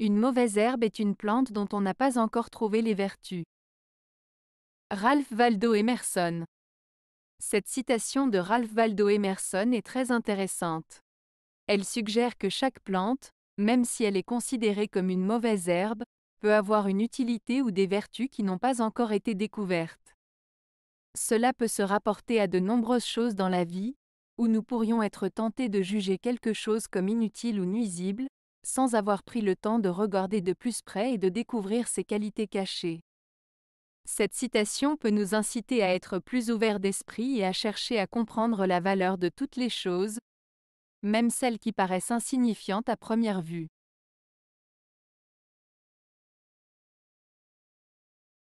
Une mauvaise herbe est une plante dont on n'a pas encore trouvé les vertus. Ralph Waldo Emerson Cette citation de Ralph Waldo Emerson est très intéressante. Elle suggère que chaque plante, même si elle est considérée comme une mauvaise herbe, peut avoir une utilité ou des vertus qui n'ont pas encore été découvertes. Cela peut se rapporter à de nombreuses choses dans la vie, où nous pourrions être tentés de juger quelque chose comme inutile ou nuisible, sans avoir pris le temps de regarder de plus près et de découvrir ses qualités cachées. Cette citation peut nous inciter à être plus ouverts d'esprit et à chercher à comprendre la valeur de toutes les choses, même celles qui paraissent insignifiantes à première vue.